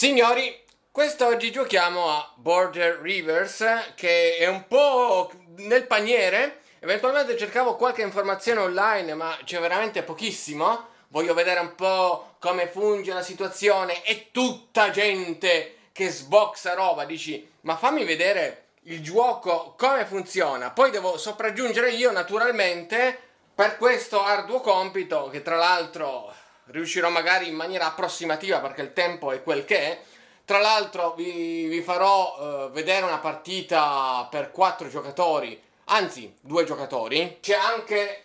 Signori, quest'oggi giochiamo a Border Rivers che è un po' nel paniere. Eventualmente cercavo qualche informazione online, ma c'è veramente pochissimo. Voglio vedere un po' come funge la situazione. È tutta gente che sboxa roba. Dici, ma fammi vedere il gioco come funziona. Poi devo sopraggiungere io, naturalmente, per questo arduo compito che tra l'altro riuscirò magari in maniera approssimativa perché il tempo è quel che è. Tra l'altro vi, vi farò eh, vedere una partita per quattro giocatori, anzi due giocatori. C'è anche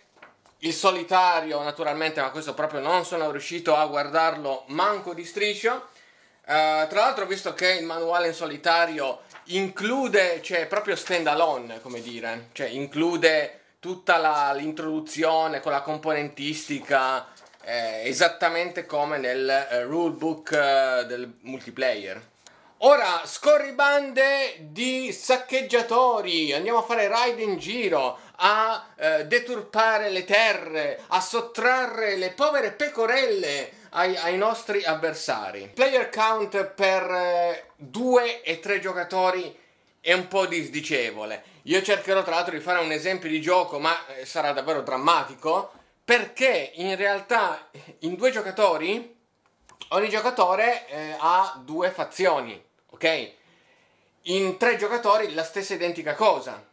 il solitario naturalmente, ma questo proprio non sono riuscito a guardarlo manco di striscio. Eh, tra l'altro visto che il manuale in solitario include, cioè proprio stand alone, come dire, cioè include tutta l'introduzione con la componentistica, eh, esattamente come nel eh, rulebook eh, del multiplayer. Ora, scorribande di saccheggiatori, andiamo a fare raid in giro, a eh, deturpare le terre, a sottrarre le povere pecorelle ai, ai nostri avversari. Player count per eh, due e tre giocatori è un po' disdicevole. Io cercherò tra l'altro di fare un esempio di gioco, ma eh, sarà davvero drammatico perché in realtà in due giocatori ogni giocatore eh, ha due fazioni, ok? In tre giocatori la stessa identica cosa.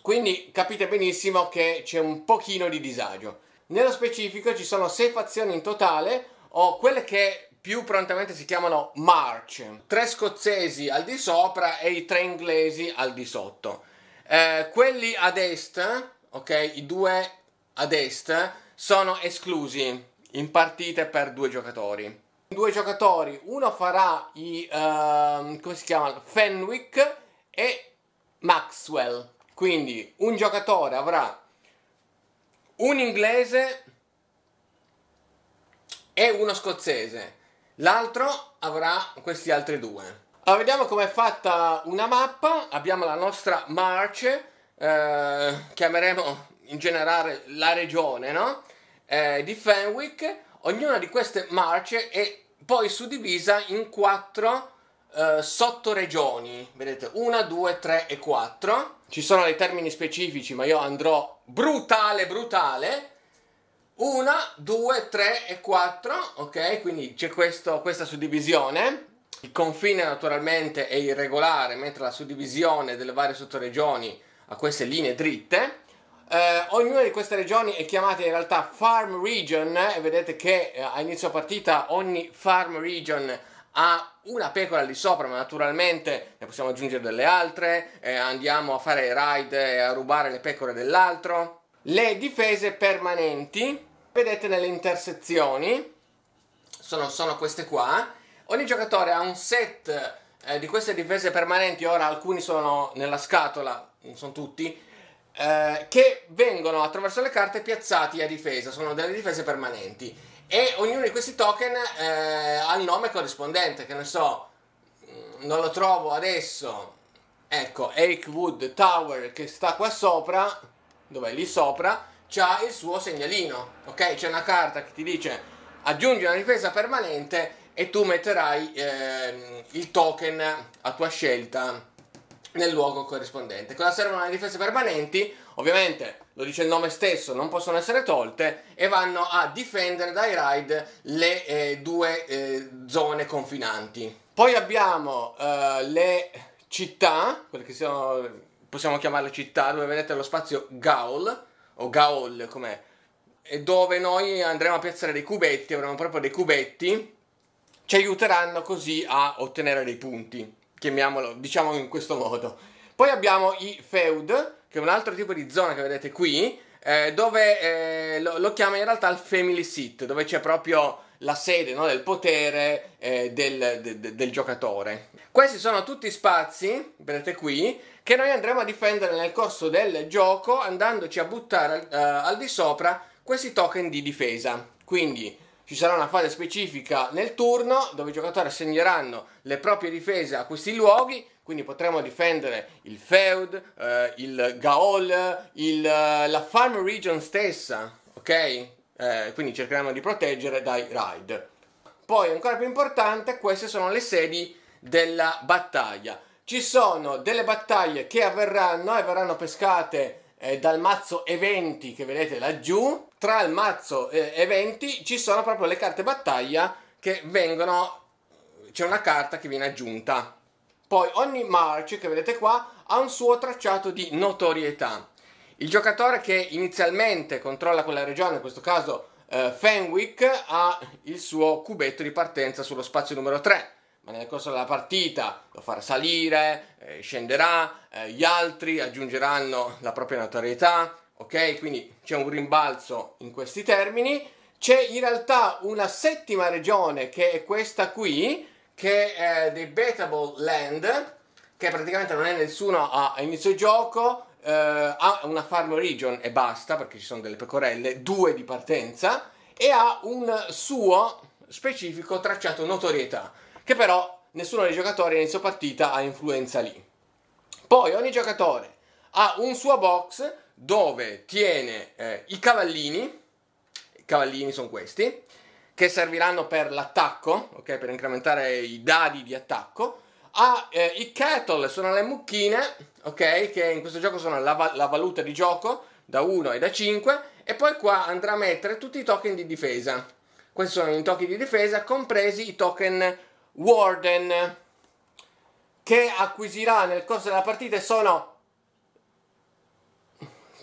Quindi capite benissimo che c'è un pochino di disagio. Nello specifico ci sono sei fazioni in totale, o quelle che più prontamente si chiamano March, tre scozzesi al di sopra e i tre inglesi al di sotto. Eh, quelli ad est, ok, i due ad est sono esclusi in partite per due giocatori. Due giocatori, uno farà i uh, come si chiama? Fenwick e Maxwell. Quindi un giocatore avrà un inglese e uno scozzese. L'altro avrà questi altri due. Allora, vediamo com'è fatta una mappa. Abbiamo la nostra march, eh, chiameremo in generale la regione no? eh, di Fenwick, ognuna di queste marce è poi suddivisa in quattro eh, sottoregioni, vedete, una, due, tre e quattro. Ci sono dei termini specifici, ma io andrò brutale, brutale. 1, 2, 3 e quattro, ok? Quindi c'è questa suddivisione. Il confine naturalmente è irregolare, mentre la suddivisione delle varie sottoregioni ha queste linee dritte. Eh, ognuna di queste regioni è chiamata in realtà Farm Region e vedete che eh, a inizio partita ogni Farm Region ha una pecora lì sopra, ma naturalmente ne possiamo aggiungere delle altre, eh, andiamo a fare raid e a rubare le pecore dell'altro. Le difese permanenti, vedete nelle intersezioni, sono, sono queste qua. Ogni giocatore ha un set eh, di queste difese permanenti, ora alcuni sono nella scatola, non sono tutti, eh, che vengono attraverso le carte piazzati a difesa, sono delle difese permanenti e ognuno di questi token eh, ha il nome corrispondente, che ne so, mm, non lo trovo adesso, ecco, Akewood Tower che sta qua sopra, dov'è lì sopra, c'ha il suo segnalino, ok? C'è una carta che ti dice aggiungi una difesa permanente e tu metterai eh, il token a tua scelta nel luogo corrispondente. Cosa servono le difese permanenti? Ovviamente, lo dice il nome stesso, non possono essere tolte e vanno a difendere dai raid le eh, due eh, zone confinanti. Poi abbiamo eh, le città, quelle che sono, possiamo chiamarle città, dove vedete lo spazio Gaul, o Gaul com'è, e dove noi andremo a piazzare dei cubetti, avremo proprio dei cubetti, ci aiuteranno così a ottenere dei punti chiamiamolo, diciamo in questo modo. Poi abbiamo i feud, che è un altro tipo di zona che vedete qui, eh, dove eh, lo, lo, chiama in realtà il family seat, dove c'è proprio la sede no, del potere eh, del, de, de, del giocatore. Questi sono tutti spazi, vedete qui, che noi andremo a difendere nel corso del gioco andandoci a buttare al, eh, al di sopra questi token di difesa. Quindi ci sarà una fase specifica nel turno dove i giocatori assegneranno le proprie difese a questi luoghi, quindi potremo difendere il Feud, eh, il Gaol, il, eh, la Farm Region stessa, ok? Eh, quindi cercheremo di proteggere dai raid. Poi, ancora più importante, queste sono le sedi della battaglia. Ci sono delle battaglie che avverranno e verranno pescate eh, dal mazzo eventi che vedete laggiù, tra il mazzo eh, eventi ci sono proprio le carte battaglia che vengono, c'è una carta che viene aggiunta. Poi ogni march che vedete qua ha un suo tracciato di notorietà. Il giocatore che inizialmente controlla quella regione, in questo caso eh, Fenwick, ha il suo cubetto di partenza sullo spazio numero 3 ma nel corso della partita lo farà salire, eh, scenderà, eh, gli altri aggiungeranno la propria notorietà, ok? Quindi c'è un rimbalzo in questi termini. C'è in realtà una settima regione che è questa qui, che è Debatable eh, Land, che praticamente non è nessuno a, a inizio gioco, eh, ha una farm region e basta, perché ci sono delle pecorelle, due di partenza, e ha un suo specifico tracciato notorietà che però nessuno dei giocatori all'inizio partita ha influenza lì. Poi ogni giocatore ha un suo box dove tiene eh, i cavallini, i cavallini sono questi, che serviranno per l'attacco, ok, per incrementare i dadi di attacco, ha eh, i kettle, sono le mucchine, ok, che in questo gioco sono la, la valuta di gioco, da 1 e da 5, e poi qua andrà a mettere tutti i token di difesa. Questi sono i token di difesa, compresi i token Warden che acquisirà nel corso della partita sono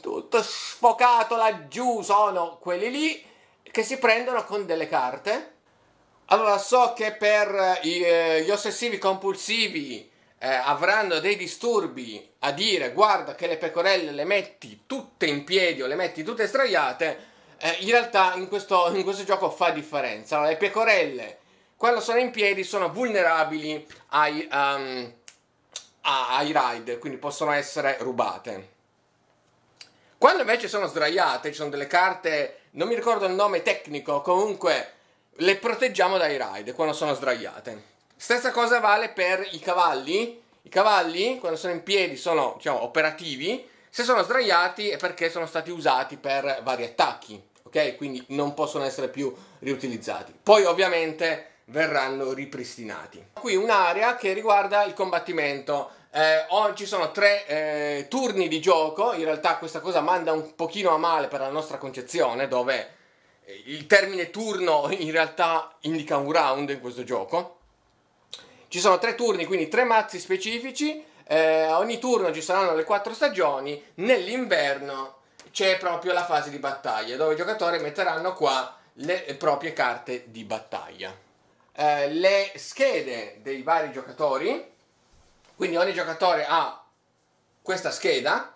tutto sfocato laggiù sono quelli lì che si prendono con delle carte allora so che per eh, gli ossessivi compulsivi eh, avranno dei disturbi a dire guarda che le pecorelle le metti tutte in piedi o le metti tutte sdraiate eh, in realtà in questo, in questo gioco fa differenza allora, le pecorelle quando sono in piedi sono vulnerabili ai, um, ai ride, quindi possono essere rubate. Quando invece sono sdraiate, ci sono delle carte, non mi ricordo il nome tecnico, comunque le proteggiamo dai ride quando sono sdraiate. Stessa cosa vale per i cavalli. I cavalli, quando sono in piedi, sono diciamo, operativi. Se sono sdraiati è perché sono stati usati per vari attacchi, ok? Quindi non possono essere più riutilizzati. Poi, ovviamente, verranno ripristinati. Qui un'area che riguarda il combattimento. Eh, ci sono tre eh, turni di gioco, in realtà questa cosa manda un pochino a male per la nostra concezione, dove eh, il termine turno in realtà indica un round in questo gioco. Ci sono tre turni, quindi tre mazzi specifici, eh, ogni turno ci saranno le quattro stagioni, nell'inverno c'è proprio la fase di battaglia, dove i giocatori metteranno qua le proprie carte di battaglia. Eh, le schede dei vari giocatori, quindi ogni giocatore ha questa scheda,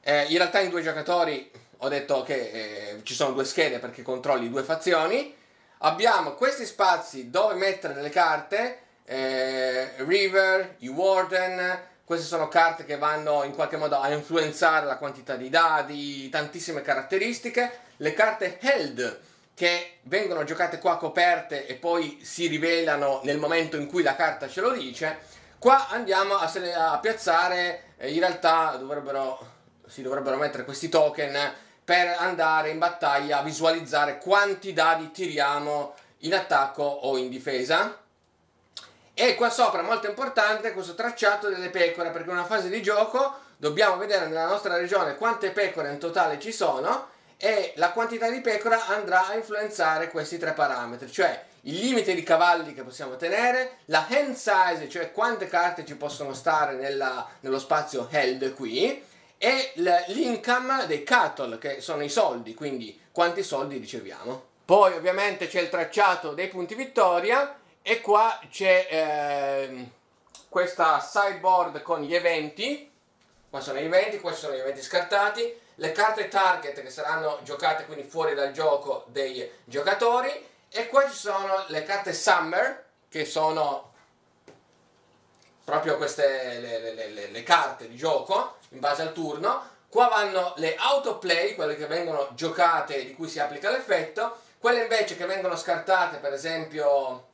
eh, in realtà in due giocatori ho detto che eh, ci sono due schede perché controlli due fazioni, abbiamo questi spazi dove mettere le carte, eh, River, i Warden, queste sono carte che vanno in qualche modo a influenzare la quantità di dadi, tantissime caratteristiche. Le carte held che vengono giocate qua coperte e poi si rivelano nel momento in cui la carta ce lo dice, qua andiamo a, a piazzare, eh, in realtà dovrebbero, si dovrebbero mettere questi token per andare in battaglia a visualizzare quanti dadi tiriamo in attacco o in difesa. E qua sopra, molto importante, questo tracciato delle pecore, perché in una fase di gioco dobbiamo vedere nella nostra regione quante pecore in totale ci sono e la quantità di pecora andrà a influenzare questi tre parametri, cioè il limite di cavalli che possiamo tenere, la hand size, cioè quante carte ci possono stare nella, nello spazio held qui, e l'income dei cattle, che sono i soldi, quindi quanti soldi riceviamo. Poi ovviamente c'è il tracciato dei punti vittoria e qua c'è eh, questa sideboard con gli eventi, qua sono gli eventi, questi sono gli eventi scartati, le carte target che saranno giocate quindi fuori dal gioco dei giocatori e qua ci sono le carte summer che sono proprio queste le, le, le, le carte di gioco in base al turno qua vanno le autoplay quelle che vengono giocate di cui si applica l'effetto quelle invece che vengono scartate per esempio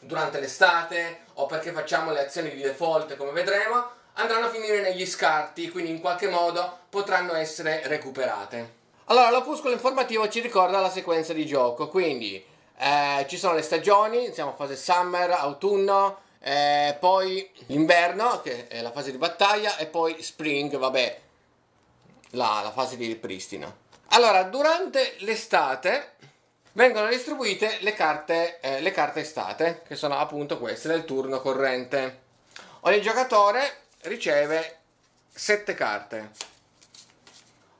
durante l'estate o perché facciamo le azioni di default come vedremo andranno a finire negli scarti, quindi in qualche modo potranno essere recuperate. Allora, l'opuscolo informativo ci ricorda la sequenza di gioco, quindi eh, ci sono le stagioni, siamo a fase summer, autunno, eh, poi l'inverno, che è la fase di battaglia, e poi spring, vabbè, la, la fase di ripristino. Allora, durante l'estate vengono distribuite le carte, eh, le carte estate, che sono appunto queste del turno corrente. Ogni giocatore riceve 7 carte.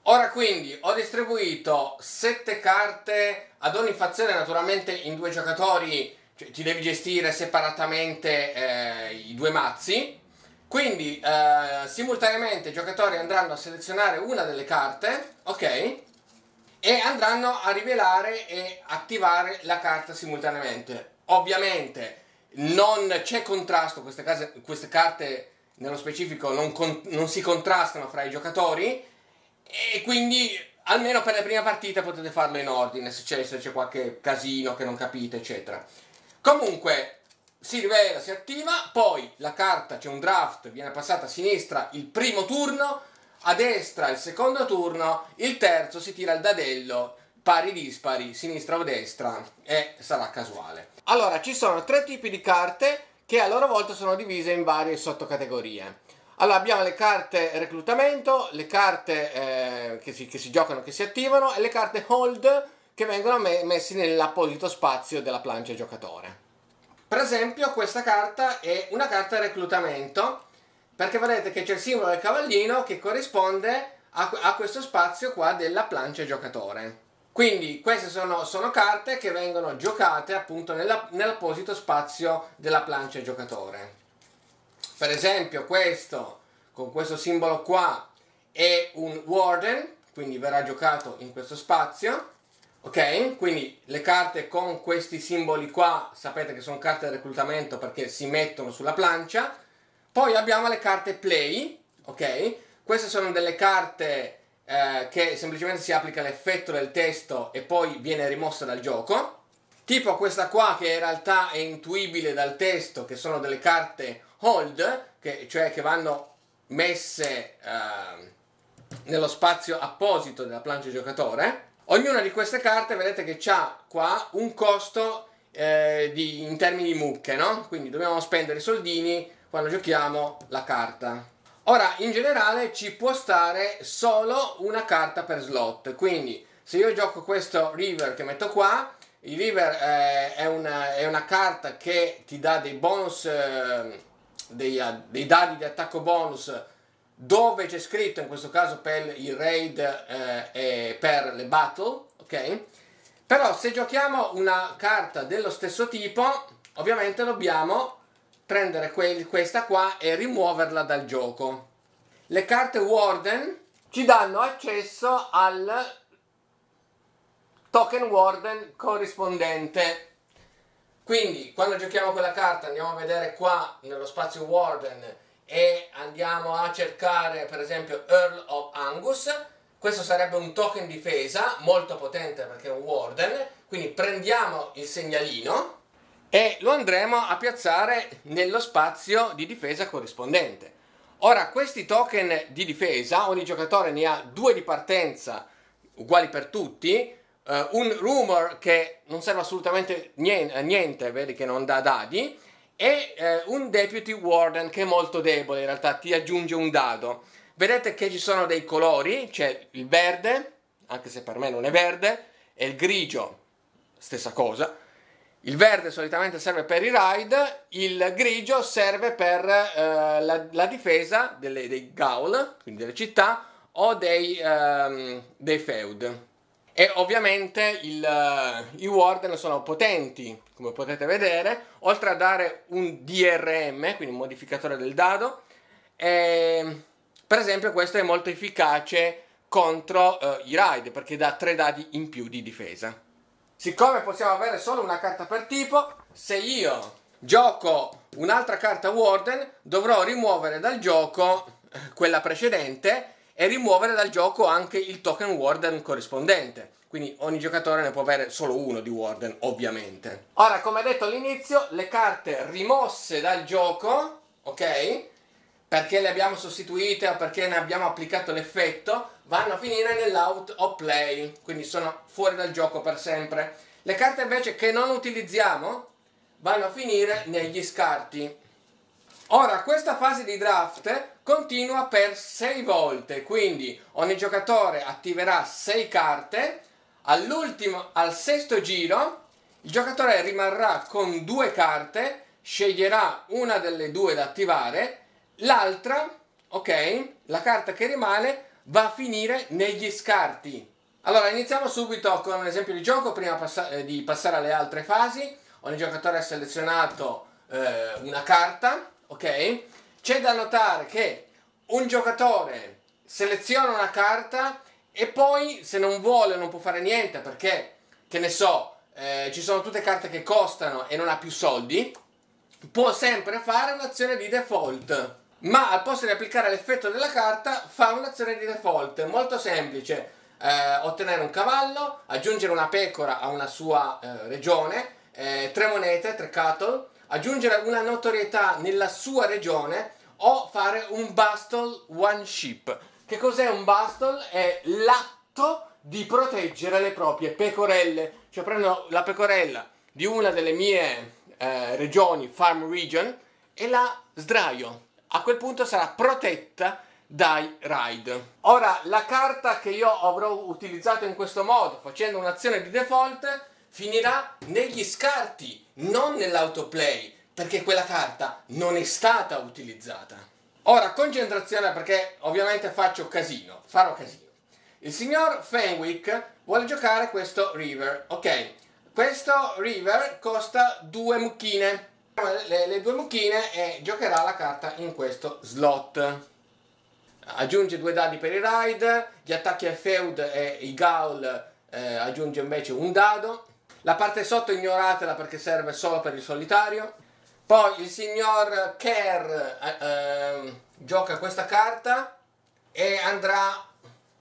Ora quindi ho distribuito 7 carte ad ogni fazione, naturalmente in due giocatori cioè, ti devi gestire separatamente eh, i due mazzi. Quindi eh, simultaneamente i giocatori andranno a selezionare una delle carte, ok? E andranno a rivelare e attivare la carta simultaneamente. Ovviamente non c'è contrasto, queste, case, queste carte nello specifico non, con- non si contrastano fra i giocatori e quindi almeno per la prima partita potete farlo in ordine se c'è, se c'è qualche casino che non capite eccetera. Comunque si rivela, si attiva, poi la carta c'è un draft, viene passata a sinistra il primo turno, a destra il secondo turno, il terzo si tira il dadello pari dispari, sinistra o destra e sarà casuale. Allora, ci sono tre tipi di carte che a loro volta sono divise in varie sottocategorie. Allora abbiamo le carte reclutamento, le carte eh, che, si, che, si, giocano, che si attivano e le carte hold che vengono me- messi nell'apposito spazio della plancia giocatore. Per esempio questa carta è una carta reclutamento perché vedete che c'è il simbolo del cavallino che corrisponde a, a questo spazio qua della plancia giocatore. Quindi queste sono, sono, carte che vengono giocate appunto nella, nell'apposito spazio della plancia giocatore. Per esempio questo, con questo simbolo qua, è un Warden, quindi verrà giocato in questo spazio. Ok? Quindi le carte con questi simboli qua, sapete che sono carte di reclutamento perché si mettono sulla plancia. Poi abbiamo le carte Play, ok? Queste sono delle carte eh, che semplicemente si applica l'effetto del testo e poi viene rimossa dal gioco, tipo questa qua che in realtà è intuibile dal testo, che sono delle carte hold, che, cioè che vanno messe eh, nello spazio apposito della plancia giocatore. Ognuna di queste carte vedete che ha qua un costo eh, di, in termini di mucche, no? Quindi dobbiamo spendere soldini quando giochiamo la carta. Ora, in generale ci può stare solo una carta per slot, quindi se io gioco questo river che metto qua, il river eh, è, una, è, una, carta che ti dà dei bonus, eh, dei, eh, dei, dadi di attacco bonus dove c'è scritto, in questo caso per il raid eh, e per le battle, ok? Però se giochiamo una carta dello stesso tipo, ovviamente dobbiamo prendere que- questa qua e rimuoverla dal gioco. Le carte Warden ci danno accesso al token Warden corrispondente. Quindi quando giochiamo quella carta andiamo a vedere qua nello spazio Warden e andiamo a cercare per esempio Earl of Angus. Questo sarebbe un token difesa molto potente perché è un Warden. Quindi prendiamo il segnalino e lo andremo a piazzare nello spazio di difesa corrispondente. Ora, questi token di difesa, ogni giocatore ne ha due di partenza uguali per tutti, uh, un rumor che non serve assolutamente niente, eh, niente vedi che non dà dadi, e uh, un deputy warden che è molto debole, in realtà ti aggiunge un dado. Vedete che ci sono dei colori, c'è il verde, anche se per me non è verde, e il grigio, stessa cosa, il verde solitamente serve per i ride, il grigio serve per eh, la, la, difesa delle, dei gaul, quindi delle città, o dei, um, dei feud. E ovviamente il, uh, i warden sono potenti, come potete vedere, oltre a dare un DRM, quindi un modificatore del dado, e, ehm, per esempio questo è molto efficace contro uh, i ride, perché dà tre dadi in più di difesa siccome possiamo avere solo una carta per tipo, se io gioco un'altra carta Warden, dovrò rimuovere dal gioco quella precedente e rimuovere dal gioco anche il token Warden corrispondente. Quindi ogni giocatore ne può avere solo uno di Warden, ovviamente. Ora, come detto all'inizio, le carte rimosse dal gioco, ok? perché le abbiamo sostituite o perché ne abbiamo applicato l'effetto, vanno a finire nell'out o play, quindi sono fuori dal gioco per sempre. Le carte invece che non utilizziamo vanno a finire negli scarti. Ora, questa fase di draft continua per 6 volte, quindi ogni giocatore attiverà 6 carte, all'ultimo, al sesto giro, il giocatore rimarrà con due carte, sceglierà una delle due da attivare L'altra, ok, la carta che rimane va a finire negli scarti. Allora, iniziamo subito con un esempio di gioco prima passa eh, di passare alle altre fasi. Ogni giocatore ha selezionato eh, una carta, ok? C'è da notare che un giocatore seleziona una carta e poi se non vuole non può fare niente perché, che ne so, eh, ci sono tutte carte che costano e non ha più soldi, può sempre fare un'azione di default ma al posto di applicare l'effetto della carta fa un'azione di default molto semplice, eh, ottenere un cavallo, aggiungere una pecora a una sua eh, regione, eh, tre monete, tre cattle, aggiungere una notorietà nella sua regione o fare un bustle one ship. Che cos'è un bustle? È l'atto di proteggere le proprie pecorelle, cioè prendo la pecorella di una delle mie eh, regioni, farm region, e la sdraio a quel punto sarà protetta dai raid. Ora, la carta che io avrò utilizzato in questo modo, facendo un'azione di default, finirà negli scarti, non nell'autoplay, perché quella carta non è stata utilizzata. Ora, concentrazione perché ovviamente faccio casino, farò casino. Il signor Fenwick vuole giocare questo river, ok? Questo river costa due mucchine le, le due mucchine e giocherà la carta in questo slot aggiunge due dadi per i raid gli attacchi a feud e i gaul eh, aggiunge invece un dado la parte sotto ignoratela perché serve solo per il solitario poi il signor Kerr eh, eh, gioca questa carta e andrà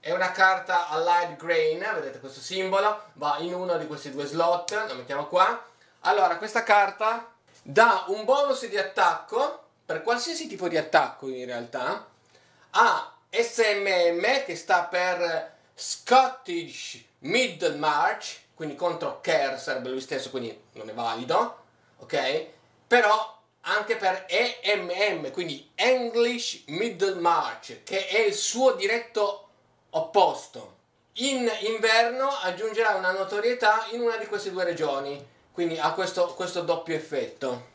è una carta allied grain vedete questo simbolo va in uno di questi due slot la mettiamo qua allora questa carta dà un bonus di attacco per qualsiasi tipo di attacco in realtà a SMM che sta per Scottish Middle March quindi contro Kerr sarebbe lui stesso quindi non è valido ok però anche per EMM quindi English Middle March che è il suo diretto opposto in inverno aggiungerà una notorietà in una di queste due regioni quindi ha questo, questo doppio effetto.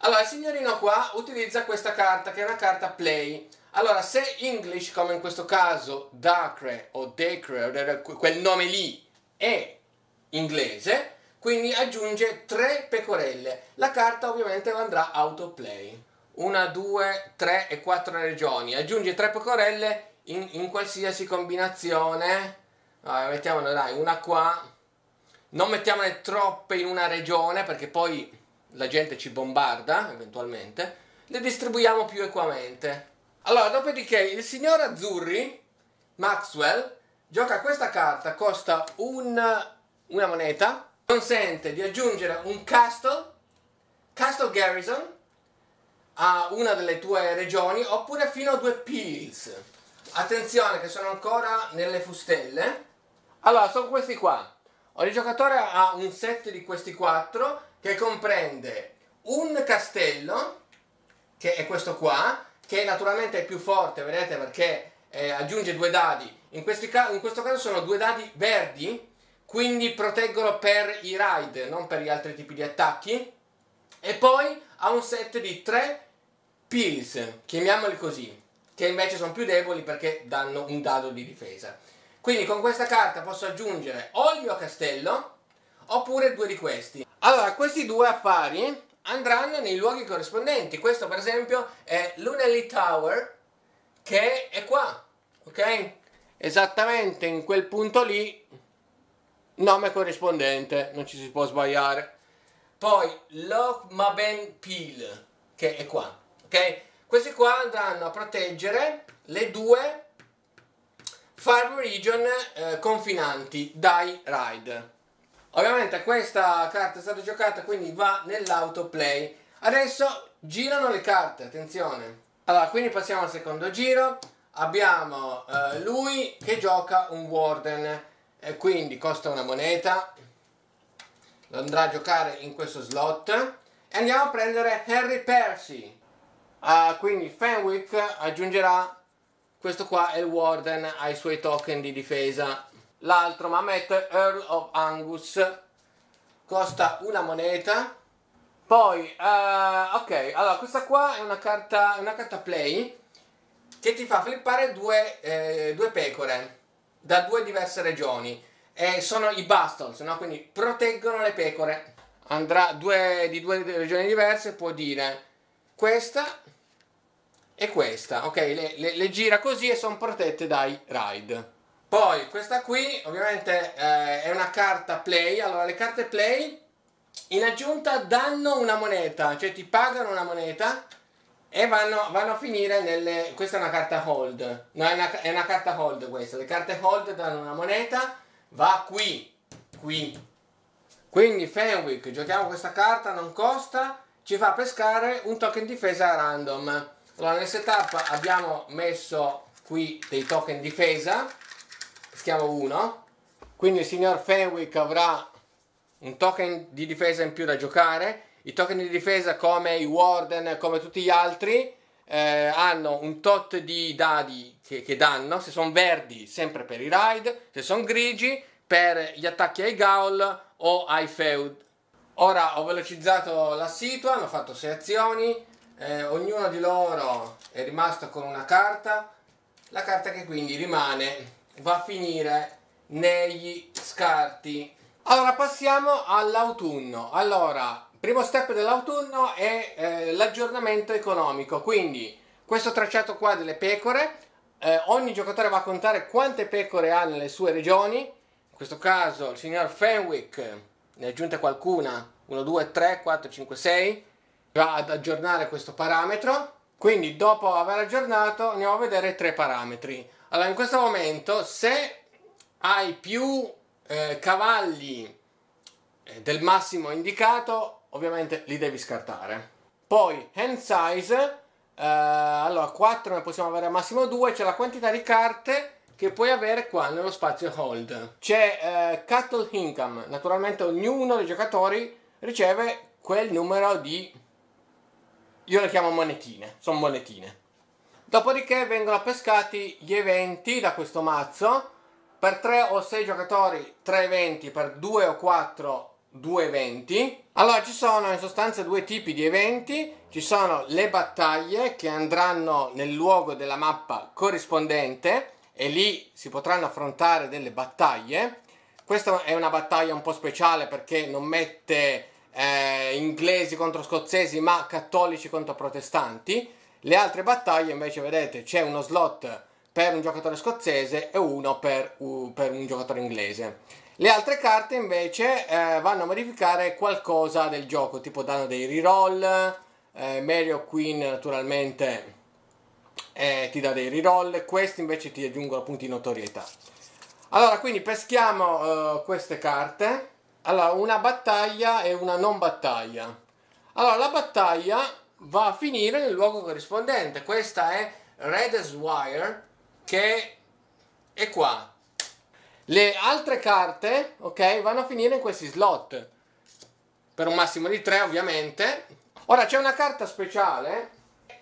Allora, il signorino qua utilizza questa carta, che è una carta play. Allora, se English, come in questo caso, Dacre o Decre, quel nome lì, è inglese, quindi aggiunge tre pecorelle. La carta ovviamente andrà autoplay. Una, due, tre e quattro regioni. Aggiunge tre pecorelle in, in qualsiasi combinazione. Allora, mettiamolo dai, una qua, non mettiamone troppe in una regione perché poi la gente ci bombarda eventualmente. Le distribuiamo più equamente. Allora, dopodiché il signor Azzurri, Maxwell, gioca questa carta, costa un, una moneta, consente di aggiungere un castle, castle garrison, a una delle tue regioni oppure fino a due pills. Attenzione che sono ancora nelle fustelle. Allora, sono questi qua. Ogni giocatore ha un set di questi quattro che comprende un castello, che è questo qua, che naturalmente è più forte, vedete, perché eh, aggiunge due dadi. In, ca- in, questo caso sono due dadi verdi, quindi proteggono per i raid, non per gli altri tipi di attacchi. E poi ha un set di tre pills, chiamiamoli così, che invece sono più deboli perché danno un dado di difesa. Quindi con questa carta posso aggiungere o il mio castello oppure due di questi. Allora, questi due affari andranno nei luoghi corrispondenti. Questo per esempio è Lunelli Tower che è qua, ok? Esattamente in quel punto lì, nome corrispondente, non ci si può sbagliare. Poi Lochmaben Peel che è qua, ok? Questi qua andranno a proteggere le due Farm Region eh, confinanti dai Ride. Ovviamente questa carta è stata giocata, quindi va nell'autoplay. Adesso girano le carte, attenzione. Allora, quindi passiamo al secondo giro. Abbiamo eh, lui che gioca un Warden, eh, quindi costa una moneta. Lo andrà a giocare in questo slot. E andiamo a prendere Harry Percy. Ah, quindi Fenwick aggiungerà questo qua è il Warden, ha i suoi token di difesa. L'altro Mamet Earl of Angus costa una moneta. Poi, uh, ok, allora questa qua è una carta, una carta play che ti fa flippare due, eh, due pecore da due diverse regioni. E sono i Bustles, no? quindi proteggono le pecore. Andrà due, di due regioni diverse, può dire questa è questa, ok? Le, le, le gira così e sono protette dai raid. Poi questa qui ovviamente eh, è una carta play, allora le carte play in aggiunta danno una moneta, cioè ti pagano una moneta e vanno, vanno a finire nelle... questa è una carta hold, no è una, è una carta hold questa, le carte hold danno una moneta, va qui, qui. Quindi Fenwick, giochiamo questa carta, non costa, ci fa pescare un token difesa random. Allora nel setup abbiamo messo qui dei token difesa, schiamo uno, quindi il signor Fenwick avrà un token di difesa in più da giocare, i token di difesa come i Warden, come tutti gli altri, eh, hanno un tot di dadi che, che danno, se sono verdi sempre per i ride, se sono grigi per gli attacchi ai Gaul o ai Feud. Ora ho velocizzato la situa, ho fatto 6 azioni, eh, ognuno di loro è rimasto con una carta, la carta che quindi rimane va a finire negli scarti. Allora passiamo all'autunno. Allora, primo step dell'autunno è eh, l'aggiornamento economico, quindi questo tracciato qua delle pecore, eh, ogni giocatore va a contare quante pecore ha nelle sue regioni in questo caso il signor Fenwick ne ha aggiunte qualcuna, 1, 2, 3, 4, 5, 6, ad aggiornare questo parametro. Quindi dopo aver aggiornato andiamo a vedere tre parametri. Allora in questo momento se hai più eh, cavalli eh, del massimo indicato ovviamente li devi scartare. Poi hand size, eh, allora 4 ne possiamo avere al massimo 2, c'è la quantità di carte che puoi avere qua nello spazio hold. C'è eh, cattle income, naturalmente ognuno dei giocatori riceve quel numero di io le chiamo monetine, sono monetine. Dopodiché vengono pescati gli eventi da questo mazzo. Per 3 o 6 giocatori 3 eventi, per 2 o 4 2 eventi. Allora ci sono in sostanza due tipi di eventi. Ci sono le battaglie che andranno nel luogo della mappa corrispondente e lì si potranno affrontare delle battaglie. Questa è una battaglia un po' speciale perché non mette eh, inglesi contro scozzesi, ma cattolici contro protestanti. Le altre battaglie invece, vedete, c'è uno slot per un giocatore scozzese e uno per, uh, per un giocatore inglese. Le altre carte invece eh, vanno a modificare qualcosa del gioco, tipo danno dei reroll, eh, Mario Queen naturalmente eh, ti dà dei reroll, questi invece ti aggiungono punti di notorietà. Allora, quindi peschiamo eh, queste carte allora, una battaglia e una non battaglia. Allora, la battaglia va a finire nel luogo corrispondente. Questa è Red Wire che è qua. Le altre carte, ok, vanno a finire in questi slot. Per un massimo di tre, ovviamente. Ora, c'è una carta speciale,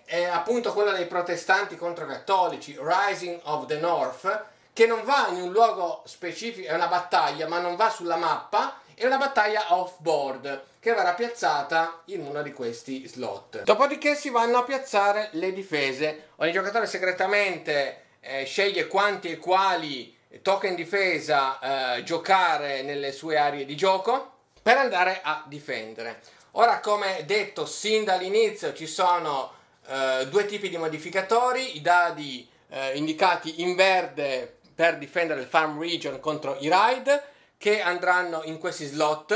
è appunto quella dei protestanti contro cattolici, Rising of the North, che non va in un luogo specifico, è una battaglia, ma non va sulla mappa, e una battaglia off-board che verrà piazzata in uno di questi slot. Dopodiché si vanno a piazzare le difese. Ogni giocatore segretamente eh, sceglie quanti e quali token difesa eh, giocare nelle sue aree di gioco per andare a difendere. Ora, come detto sin dall'inizio, ci sono eh, due tipi di modificatori, i dadi eh, indicati in verde per difendere il farm region contro i ride che andranno in questi slot,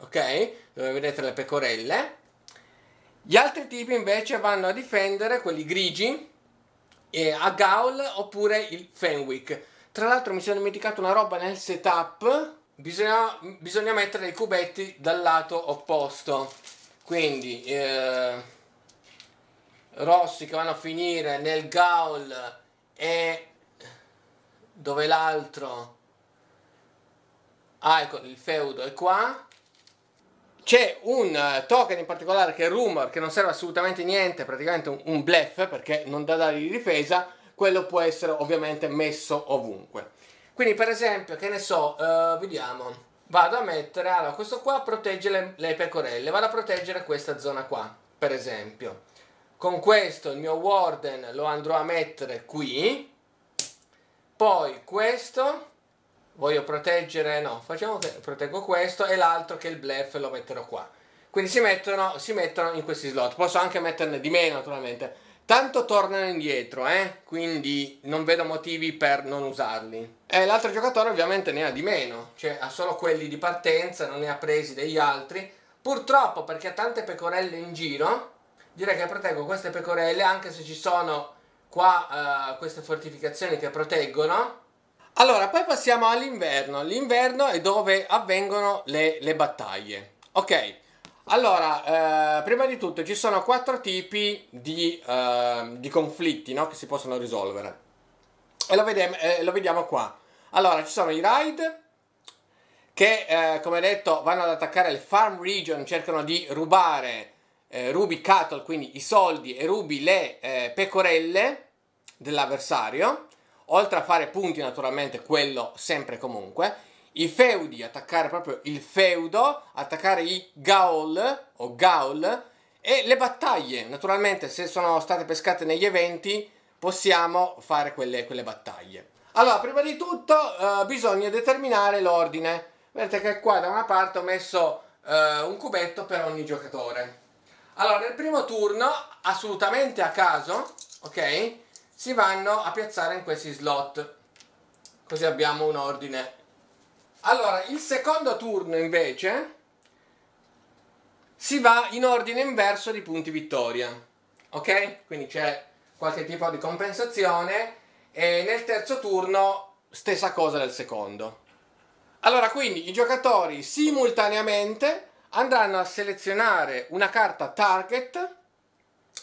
ok? Dove vedete le pecorelle. Gli altri tipi invece vanno a difendere quelli grigi, eh, a Gaul oppure il Fenwick. Tra l'altro mi sono dimenticato una roba nel setup, bisogna, bisogna mettere i cubetti dal lato opposto. Quindi eh, rossi che vanno a finire nel Gaul e dove l'altro Ah, ecco, il feudo è qua. C'è un eh, token in particolare che è Rumor, che non serve assolutamente niente, praticamente un, un bluff, perché non dà dati di difesa. Quello può essere ovviamente messo ovunque. Quindi, per esempio, che ne so, uh, vediamo. Vado a mettere, allora, questo qua protegge le, le pecorelle, vado a proteggere questa zona qua, per esempio. Con questo il mio Warden lo andrò a mettere qui. Poi questo voglio proteggere, no, facciamo che proteggo questo e l'altro che il blef lo metterò qua. Quindi si mettono, si mettono in questi slot, posso anche metterne di meno naturalmente. Tanto tornano indietro, eh? quindi non vedo motivi per non usarli. E l'altro giocatore ovviamente ne ha di meno, cioè ha solo quelli di partenza, non ne ha presi degli altri. Purtroppo perché ha tante pecorelle in giro, direi che proteggo queste pecorelle anche se ci sono qua uh, queste fortificazioni che proteggono allora, poi passiamo all'inverno. L'inverno è dove avvengono le, le battaglie. Ok, allora, eh, prima di tutto ci sono quattro tipi di, eh, di conflitti no? che si possono risolvere. E lo, vediamo, eh, lo vediamo qua. Allora, ci sono i raid che, eh, come detto, vanno ad attaccare le farm region, cercano di rubare, eh, rubi cattle, quindi i soldi, e rubi le eh, pecorelle dell'avversario oltre a fare punti naturalmente, quello sempre e comunque, i feudi, attaccare proprio il feudo, attaccare i gaul o gaul e le battaglie, naturalmente se sono state pescate negli eventi possiamo fare quelle, quelle battaglie. Allora, prima di tutto eh, bisogna determinare l'ordine. Vedete che qua da una parte ho messo eh, un cubetto per ogni giocatore. Allora, nel primo turno, assolutamente a caso, ok? si vanno a piazzare in questi slot così abbiamo un ordine allora il secondo turno invece si va in ordine inverso di punti vittoria ok quindi c'è qualche tipo di compensazione e nel terzo turno stessa cosa del secondo allora quindi i giocatori simultaneamente andranno a selezionare una carta target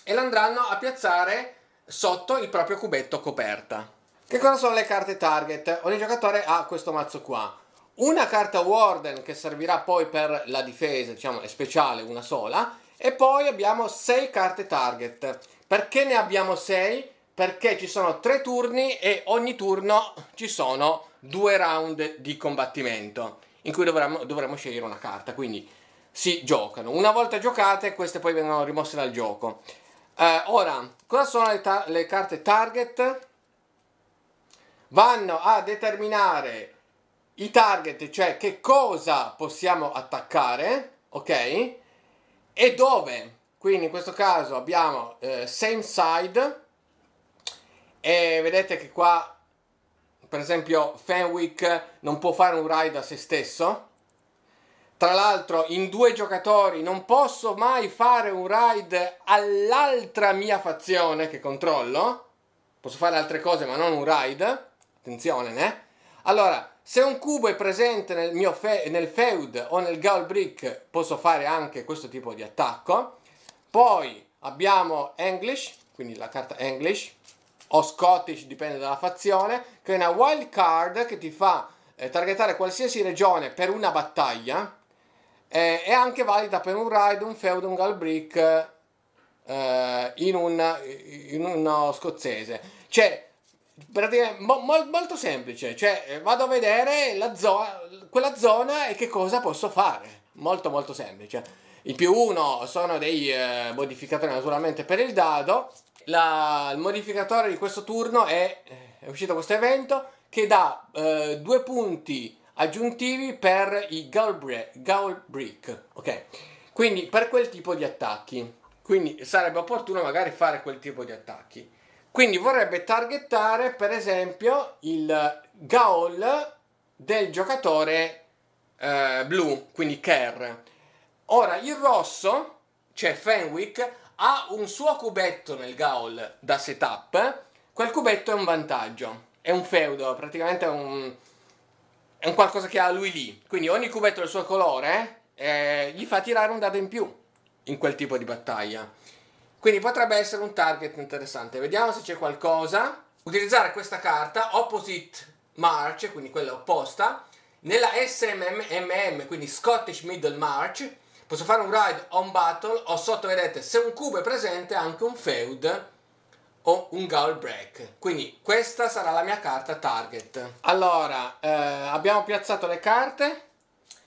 e l'andranno a piazzare sotto il proprio cubetto coperta. Che cosa sono le carte target? Ogni giocatore ha questo mazzo qua. Una carta Warden che servirà poi per la difesa, diciamo è speciale, una sola. E poi abbiamo 6 carte target. Perché ne abbiamo 6? Perché ci sono 3 turni e ogni turno ci sono 2 round di combattimento in cui dovremmo, dovremmo scegliere una carta. Quindi si giocano. Una volta giocate, queste poi vengono rimosse dal gioco. Eh, ora, Cosa sono le, le carte target? Vanno a determinare i target, cioè che cosa possiamo attaccare, ok? E dove. Quindi in questo caso abbiamo eh, same side e vedete che qua per esempio Fenwick non può fare un ride a se stesso tra l'altro in due giocatori non posso mai fare un raid all'altra mia fazione che controllo. Posso fare altre cose ma non un raid. Attenzione, né? Eh. Allora, se un cubo è presente nel mio fe- nel feud o nel Gaul Brick, posso fare anche questo tipo di attacco. Poi abbiamo English, quindi la carta English, o Scottish, dipende dalla fazione, che è una wild card che ti fa eh, targetare qualsiasi regione per una battaglia eh, è anche valida per un ride, un feudo, un galbrick eh, in, un, in uno scozzese. Cioè, mo, mo, molto semplice, cioè vado a vedere la zo- quella zona e che cosa posso fare. Molto molto semplice. I più 1 sono dei eh, modificatori naturalmente per il dado. La, il modificatore di questo turno è, è uscito questo evento che dà eh, due punti aggiuntivi per i goal, brick, ok? Quindi per quel tipo di attacchi. Quindi sarebbe opportuno magari fare quel tipo di attacchi. Quindi vorrebbe targettare per esempio il Gaul del giocatore eh, blu, quindi Kerr. Ora il rosso, cioè Fenwick, ha un suo cubetto nel Gaul da setup. Quel cubetto è un vantaggio, è un feudo, praticamente è un, è un qualcosa che ha lui lì. Quindi ogni cubetto del suo colore eh, gli fa tirare un dado in più in quel tipo di battaglia. Quindi potrebbe essere un target interessante. Vediamo se c'è qualcosa. Utilizzare questa carta, Opposite March, quindi quella opposta, nella SMMM, quindi Scottish Middle March, posso fare un ride on battle, o sotto vedete se un cubo è presente anche un feud o un goal break. Quindi questa sarà la mia carta target. Allora, eh, abbiamo piazzato le carte,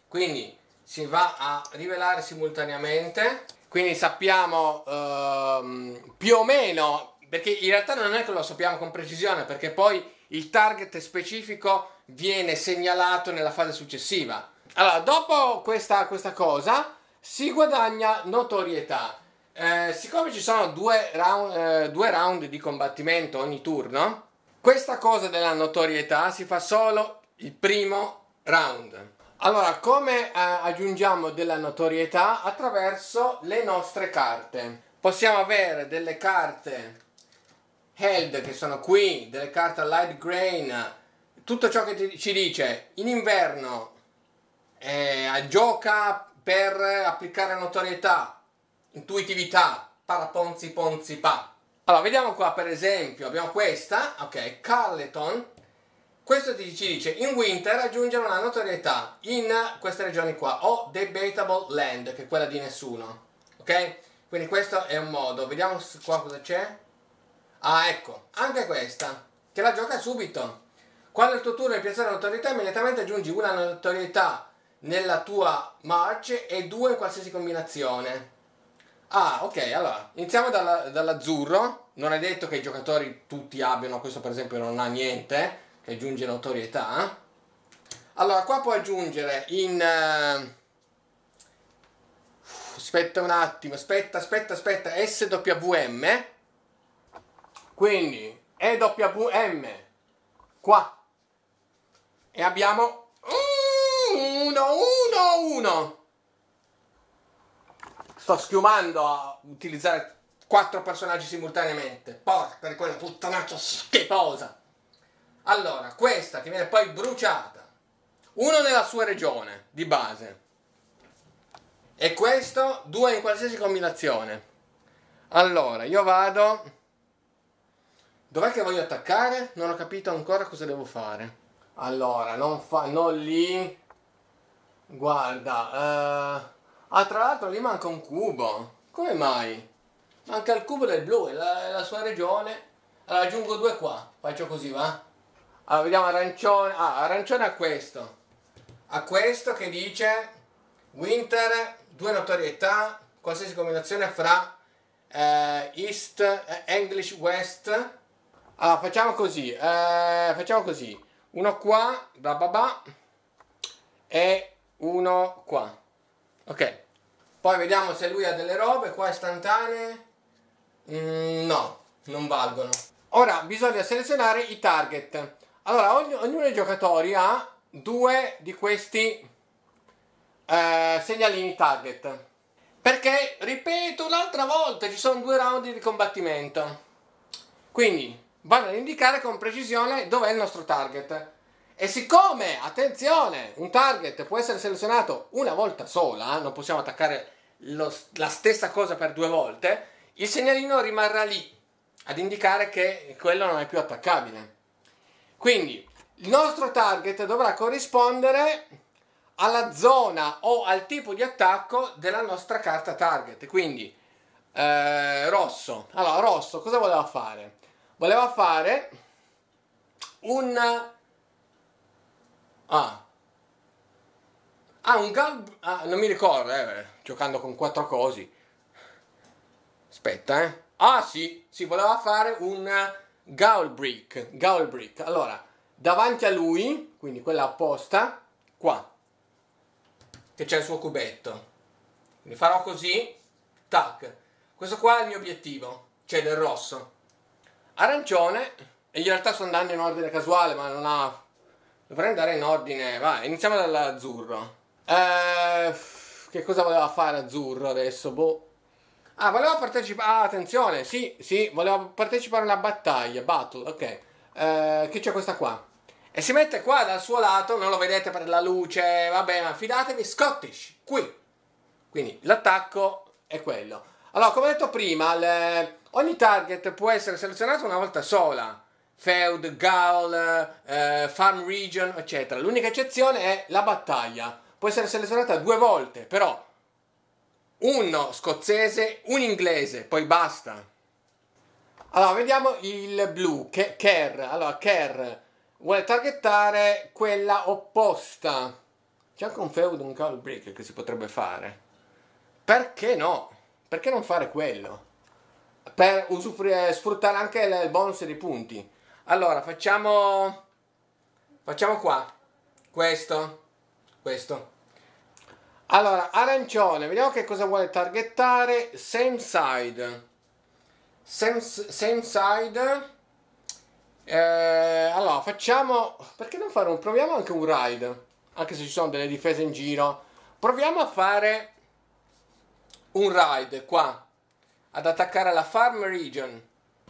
quindi si va a rivelare simultaneamente, quindi sappiamo ehm, più o meno, perché in realtà non è che lo sappiamo con precisione, perché poi il target specifico viene segnalato nella fase successiva. Allora, dopo questa, questa cosa si guadagna notorietà. Eh, siccome ci sono due round, eh, due round di combattimento ogni turno, questa cosa della notorietà si fa solo il primo round. Allora, come eh, aggiungiamo della notorietà? Attraverso le nostre carte. Possiamo avere delle carte held che sono qui, delle carte light grain, tutto ciò che ti, ci dice in inverno eh, gioca per applicare notorietà, intuitività, para ponzi ponzi pa. Allora, vediamo qua per esempio, abbiamo questa, ok, Carleton. Questo ci dice, in winter raggiungere una notorietà in queste regioni qua, o debatable land, che è quella di nessuno, ok? Quindi questo è un modo, vediamo qua cosa c'è. Ah, ecco, anche questa, che la gioca subito. Quando il tuo turno è piazzare notorietà, immediatamente aggiungi una notorietà nella tua march e due in qualsiasi combinazione. Ah, ok, allora, iniziamo dalla, dall'azzurro. Non è detto che i giocatori tutti abbiano, questo per esempio non ha niente, che aggiunge notorietà. Allora, qua puoi aggiungere in... Uh, aspetta un attimo, aspetta, aspetta, aspetta, SWM. Quindi, EWM, qua. E abbiamo 1, 1, 1. Sto schiumando a utilizzare quattro personaggi simultaneamente. Porca di quella puttanaccia schifosa. Allora, questa che viene poi bruciata. Uno nella sua regione di base. E questo due in qualsiasi combinazione. Allora, io vado... Dov'è che voglio attaccare? Non ho capito ancora cosa devo fare. Allora, non fa... non lì... Guarda, eh... Ah, tra l'altro lì manca un cubo. Come mai? Manca il cubo del blu, è la, la sua regione. Allora aggiungo due qua, faccio così, va? Allora, vediamo arancione. Ah, arancione a questo. A questo che dice Winter, due notorietà, qualsiasi combinazione fra eh, East, eh, English, West. Allora, facciamo così. Eh, facciamo così. Uno qua, bla bla E uno qua ok poi vediamo se lui ha delle robe qua istantanee mm, no non valgono ora bisogna selezionare i target allora ogni, ognuno dei giocatori ha due di questi eh, segnalini target perché ripeto l'altra volta ci sono due round di combattimento quindi vanno ad indicare con precisione dov'è il nostro target e siccome, attenzione, un target può essere selezionato una volta sola, non possiamo attaccare lo, la stessa cosa per due volte, il segnalino rimarrà lì ad indicare che quello non è più attaccabile. Quindi il nostro target dovrà corrispondere alla zona o al tipo di attacco della nostra carta target. Quindi eh, rosso. Allora, rosso cosa voleva fare? Voleva fare un Ah. Ah, un Galb... Ah, non mi ricordo, eh, giocando con quattro cosi. Aspetta, eh. Ah, sì, si voleva fare un Galbrick. Galbrick. Allora, davanti a lui, quindi quella apposta, qua, che c'è il suo cubetto. Quindi farò così, tac. Questo qua è il mio obiettivo, cioè del rosso. Arancione, e in realtà sto andando in ordine casuale, ma non ha Dovrei andare in ordine. Vai, iniziamo dall'azzurro. Eh, che cosa voleva fare l'azzurro adesso? Boh. Ah, volevo partecipare. Ah, attenzione, sì, sì, volevo partecipare a una battaglia. Battle, ok. Eh, che c'è questa qua? E si mette qua dal suo lato, non lo vedete per la luce, vabbè, ma fidatevi, Scottish, qui. Quindi l'attacco è quello. Allora, come detto prima, le... ogni target può essere selezionato una volta sola. Feud, Gaul, eh, Farm Region, eccetera. L'unica eccezione è la battaglia. Può essere selezionata due volte, però uno scozzese, un inglese, poi basta. Allora, vediamo il blu, che care. Allora, care vuole targettare quella opposta. C'è anche un feud, un Gaul break che si potrebbe fare. Perché no? Perché non fare quello? Per usufruire, sfruttare anche il bonus dei punti. Allora, facciamo... Facciamo qua. Questo. Questo. Allora, arancione. Vediamo che cosa vuole targettare. Same side. Same, same side. Eh, allora, facciamo... Perché non fare un... Proviamo anche un ride. Anche se ci sono delle difese in giro. Proviamo a fare un ride qua. Ad attaccare la farm region.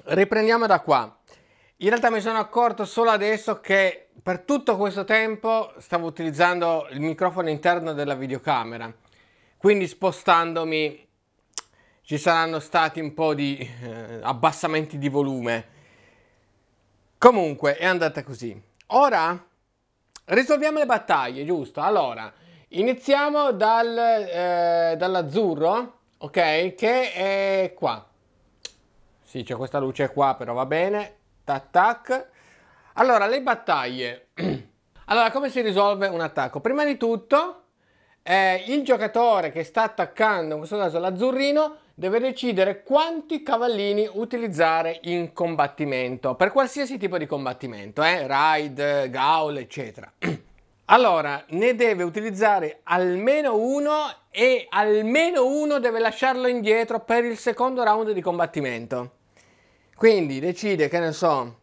Riprendiamo da qua. In realtà mi sono accorto solo adesso che per tutto questo tempo stavo utilizzando il microfono interno della videocamera, quindi spostandomi ci saranno stati un po' di eh, abbassamenti di volume. Comunque è andata così. Ora risolviamo le battaglie, giusto? Allora, iniziamo dal, eh, dall'azzurro, ok? Che è qua. Sì, c'è questa luce qua, però va bene tac tac. Allora, le battaglie. allora, come si risolve un attacco? Prima di tutto, eh, il giocatore che sta attaccando, in questo caso l'azzurrino, deve decidere quanti cavallini utilizzare in combattimento, per qualsiasi tipo di combattimento, eh? raid, gaul, eccetera. Allora, ne deve utilizzare almeno uno e almeno uno deve lasciarlo indietro per il secondo round di combattimento. Quindi decide che ne so,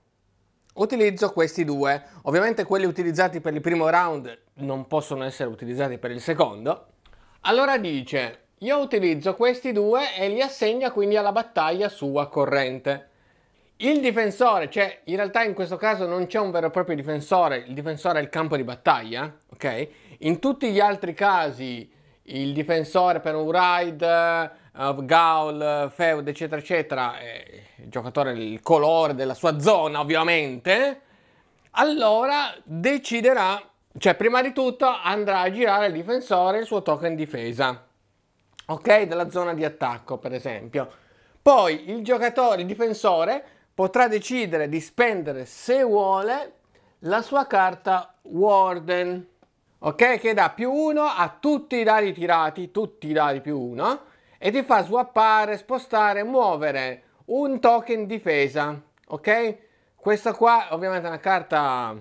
utilizzo questi due. Ovviamente quelli utilizzati per il primo round non possono essere utilizzati per il secondo. Allora dice, io utilizzo questi due e li assegna quindi alla battaglia sua corrente. Il difensore, cioè in realtà in questo caso non c'è un vero e proprio difensore, il difensore è il campo di battaglia, ok? In tutti gli altri casi il difensore per un raid uh, Gaul, Feud, eccetera, eccetera, eh, il giocatore, il colore della sua zona ovviamente, allora deciderà, cioè prima di tutto andrà a girare il difensore il suo token difesa, ok? Della zona di attacco per esempio. Poi il giocatore, il difensore, potrà decidere di spendere se vuole la sua carta Warden, ok? Che dà più uno a tutti i dadi tirati, tutti i dadi più uno, e ti fa swappare, spostare, muovere un token difesa, ok? Questa qua ovviamente è una carta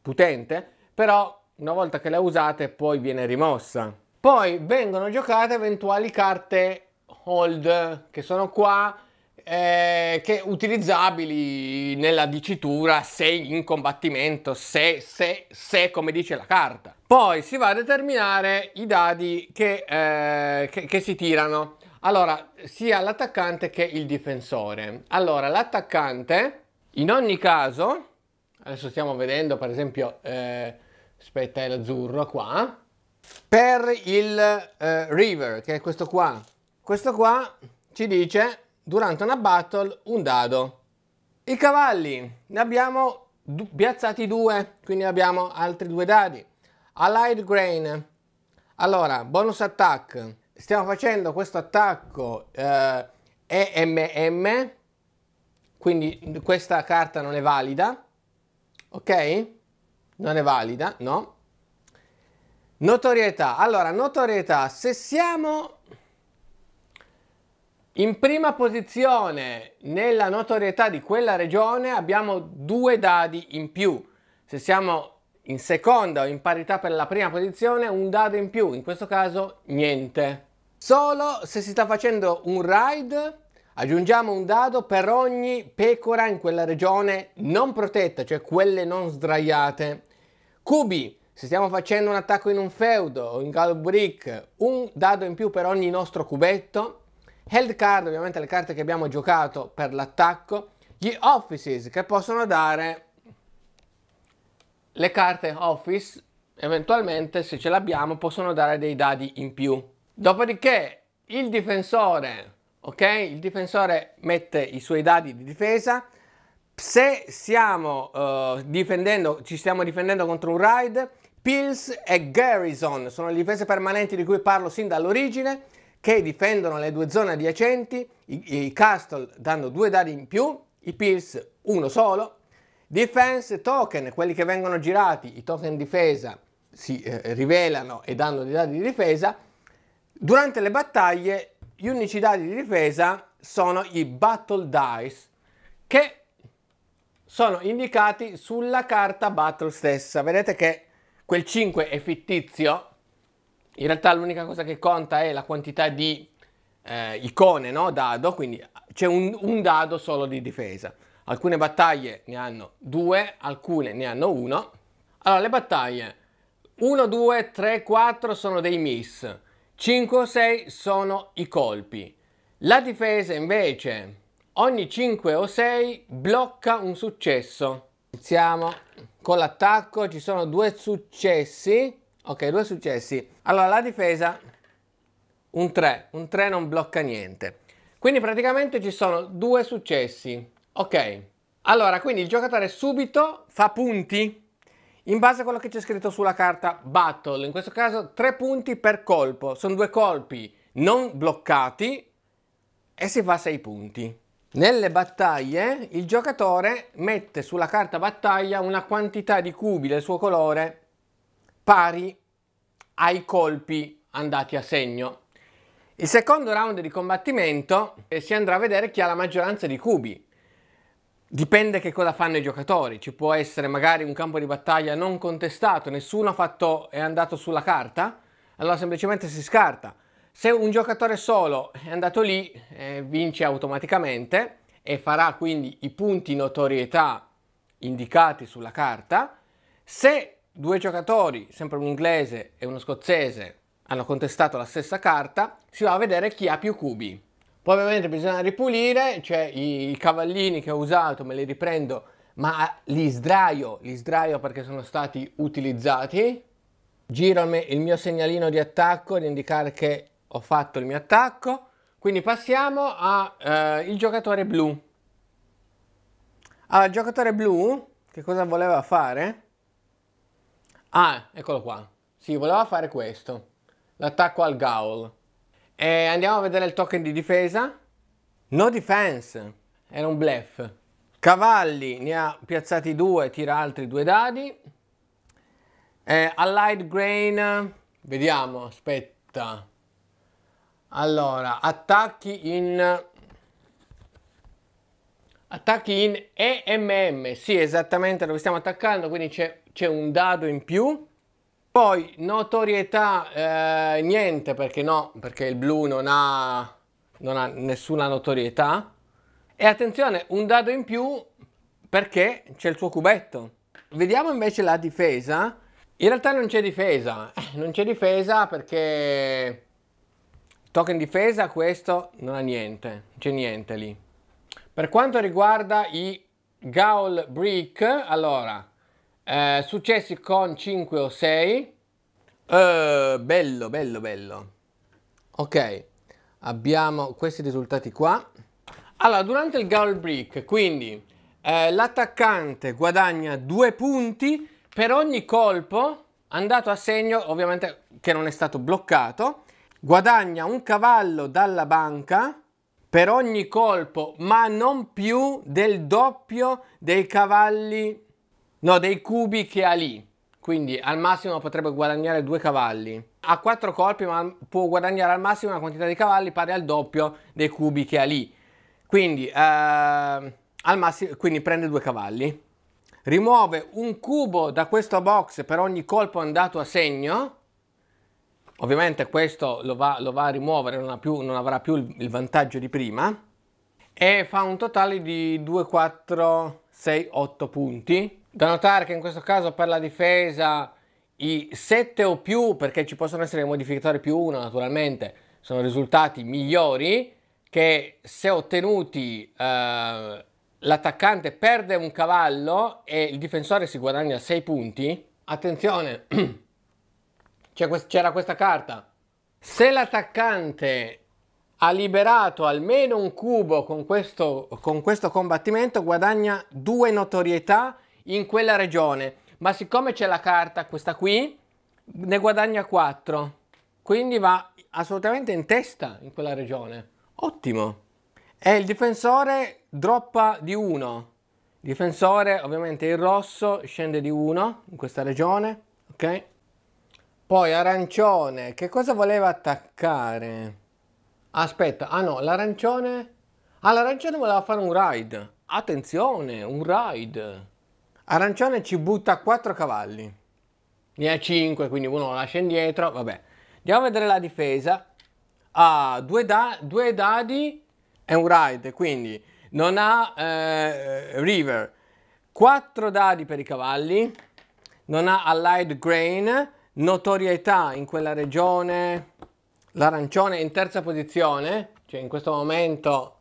potente, però una volta che la usate poi viene rimossa. Poi vengono giocate eventuali carte hold che sono qua eh, che utilizzabili nella dicitura se in combattimento, se, se, se come dice la carta. Poi si va a determinare i dadi che, eh, che, che si tirano. Allora, sia l'attaccante che il difensore. Allora, l'attaccante, in ogni caso, adesso stiamo vedendo per esempio, eh, aspetta è l'azzurro qua, per il eh, River, che è questo qua. Questo qua ci dice, durante una battle, un dado. I cavalli, ne abbiamo piazzati due, quindi abbiamo altri due dadi. Allied Grain, allora, bonus attack, stiamo facendo questo attacco eh, EMM, quindi questa carta non è valida, ok? Non è valida, no? Notorietà, allora notorietà, se siamo in prima posizione nella notorietà di quella regione abbiamo due dadi in più, se siamo in seconda o in parità per la prima posizione un dado in più, in questo caso niente. Solo se si sta facendo un ride aggiungiamo un dado per ogni pecora in quella regione non protetta, cioè quelle non sdraiate. Cubi, se stiamo facendo un attacco in un feudo o in Gallo Brick, un dado in più per ogni nostro cubetto. Held card, ovviamente le carte che abbiamo giocato per l'attacco. Gli offices che possono dare le carte office, eventualmente se ce l'abbiamo, possono dare dei dadi in più. Dopodiché il difensore, ok? Il difensore mette i suoi dadi di difesa. Se stiamo, uh, eh, difendendo, ci stiamo difendendo contro un raid, Pills e Garrison sono le difese permanenti di cui parlo sin dall'origine, che difendono le due zone adiacenti, i, i Castle danno due dadi in più, i Pills uno solo. Defense token, quelli che vengono girati, i token difesa si eh, rivelano e danno dei dadi di difesa Durante le battaglie gli unici dadi di difesa sono i Battle Dice che sono indicati sulla carta Battle stessa. Vedete che quel 5 è fittizio. In realtà l'unica cosa che conta è la quantità di eh, icone, no? Dado, quindi c'è un, un dado solo di difesa. Alcune battaglie ne hanno due, alcune ne hanno uno. Allora, le battaglie 1, 2, 3, 4 sono dei miss. 5 o 6 sono i colpi. La difesa invece ogni 5 o 6 blocca un successo. Iniziamo con l'attacco, ci sono due successi. Ok, due successi. Allora la difesa un 3, un 3 non blocca niente. Quindi praticamente ci sono due successi. Ok. Allora, quindi il giocatore subito fa punti in base a quello che c'è scritto sulla carta battle. In questo caso tre punti per colpo, sono due colpi non bloccati e si fa sei punti. Nelle battaglie il giocatore mette sulla carta battaglia una quantità di cubi del suo colore pari ai colpi andati a segno. Il secondo round di combattimento eh, si andrà a vedere chi ha la maggioranza di cubi. Dipende che cosa fanno i giocatori, ci può essere magari un campo di battaglia non contestato, nessuno fatto, è andato sulla carta, allora semplicemente si scarta. Se un giocatore solo è andato lì, eh, vince automaticamente e farà quindi i punti notorietà indicati sulla carta. Se due giocatori, sempre un inglese e uno scozzese, hanno contestato la stessa carta, si va a vedere chi ha più cubi. Poi ovviamente bisogna ripulire, cioè i, i cavallini che ho usato me li riprendo ma li sdraio, li sdraio perché sono stati utilizzati. Giro il mio segnalino di attacco ad indicare che ho fatto il mio attacco. Quindi passiamo al eh, giocatore blu. Allora, il giocatore blu che cosa voleva fare? Ah, eccolo qua. Sì, voleva fare questo. L'attacco al Gaul. E andiamo a vedere il token di difesa. No defense, era un bluff. Cavalli ne ha piazzati due, tira altri due dadi. Eh, allied Grain, vediamo, aspetta. Allora, attacchi in... Attacchi in EMM, sì esattamente dove stiamo attaccando, quindi c'è un dado in più. Poi notorietà, eh, niente perché no, perché il blu non ha, non ha nessuna notorietà. E attenzione, un dado in più perché c'è il suo cubetto. Vediamo invece la difesa. In realtà non c'è difesa, eh, non c'è difesa perché token difesa questo non ha niente, c'è niente lì. Per quanto riguarda i Gaul Brick, allora eh, successi con 5 o 6. Eh, bello, bello, bello. Ok, abbiamo questi risultati qua. Allora, durante il goal break, quindi eh, l'attaccante guadagna due punti per ogni colpo andato a segno, ovviamente che non è stato bloccato. Guadagna un cavallo dalla banca per ogni colpo, ma non più del doppio dei cavalli No, dei cubi che ha lì. Quindi al massimo potrebbe guadagnare due cavalli. Ha quattro colpi, ma può guadagnare al massimo una quantità di cavalli pari al doppio dei cubi che ha lì. Quindi, eh, al massimo, quindi prende due cavalli. Rimuove un cubo da questo box per ogni colpo andato a segno. Ovviamente questo lo va, lo va a rimuovere, non, più, non avrà più il, il vantaggio di prima. E fa un totale di 2, 4, 6, 8 punti da notare che in questo caso per la difesa i 7 o più, perché ci possono essere modificatori più 1 naturalmente, sono risultati migliori che se ottenuti eh, l'attaccante perde un cavallo e il difensore si guadagna 6 punti. Attenzione, c'era questa carta. Se l'attaccante ha liberato almeno un cubo con questo, con questo combattimento guadagna 2 notorietà in quella regione, ma siccome c'è la carta, questa qui, ne guadagna 4, quindi va assolutamente in testa in quella regione. Ottimo! E il difensore droppa di 1. Difensore, ovviamente il rosso, scende di 1 in questa regione, ok? Poi arancione, che cosa voleva attaccare? Aspetta, ah no, l'arancione... Ah, l'arancione voleva fare un ride. Attenzione, un ride. Arancione ci butta 4 cavalli. Ne ha 5, quindi uno lo lascia indietro. Vabbè. Andiamo a vedere la difesa. Ha ah, due, da due, dadi e un ride, quindi non ha eh, river. 4 dadi per i cavalli. Non ha allied grain. Notorietà in quella regione. L'arancione in terza posizione. Cioè in questo momento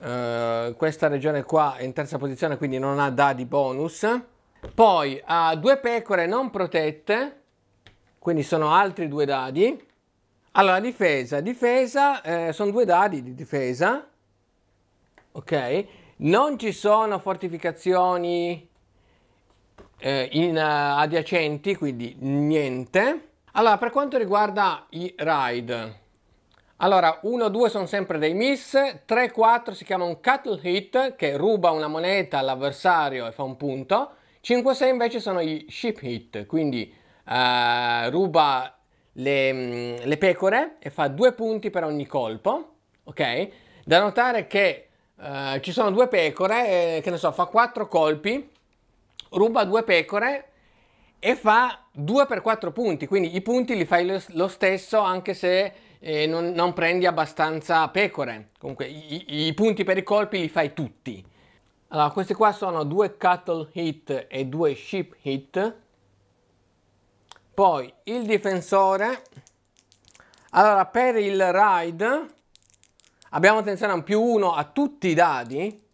eh, questa regione qua è in terza posizione quindi non ha dadi bonus poi ha due pecore non protette quindi sono altri due dadi allora difesa difesa eh, sono due dadi di difesa ok non ci sono fortificazioni eh, in, uh, adiacenti quindi niente allora per quanto riguarda i ride allora, 1-2 sono sempre dei miss, 3-4 si chiama un cattle hit, che ruba una moneta all'avversario e fa un punto, 5-6 invece sono i ship hit, quindi uh, ruba le, mm, le, pecore e fa due punti per ogni colpo, ok? Da notare che uh, ci sono due pecore, e, eh, che ne so, fa 4 colpi, ruba due pecore e fa 2 per 4 punti, quindi i punti li fai lo stesso anche se e non, non, prendi abbastanza pecore. Comunque i, i, punti per i colpi li fai tutti. Allora, questi qua sono due cattle hit e due ship hit. Poi il difensore. Allora, per il ride abbiamo attenzione a un più uno a tutti i dadi.